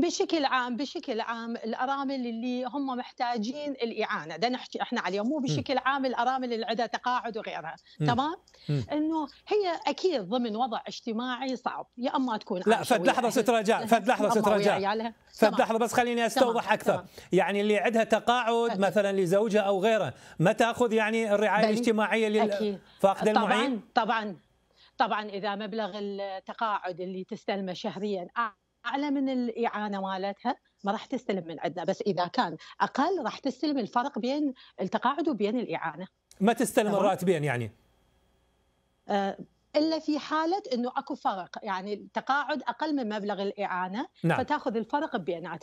بشكل عام بشكل عام الارامل اللي هم محتاجين الاعانه ده نحكي احنا عليهم مو بشكل عام الارامل اللي عندها تقاعد وغيرها تمام انه هي اكيد ضمن وضع اجتماعي صعب يا اما تكون لا فد لحظه ست رجاء فد لحظه ست رجاء فد لحظه بس خليني استوضح تمام. اكثر تمام. يعني اللي عندها تقاعد فد. مثلا لزوجها او غيره ما تاخذ يعني الرعايه بل. الاجتماعيه للفاقد المعين طبعا طبعا طبعا اذا مبلغ التقاعد اللي تستلمه شهريا اعلى من الاعانه مالتها ما راح تستلم من عندنا بس اذا كان اقل راح تستلم الفرق بين التقاعد وبين الاعانه ما تستلم الراتبين يعني آه، الا في حاله انه اكو فرق يعني التقاعد اقل من مبلغ الاعانه نعم. فتاخذ الفرق بيناتهم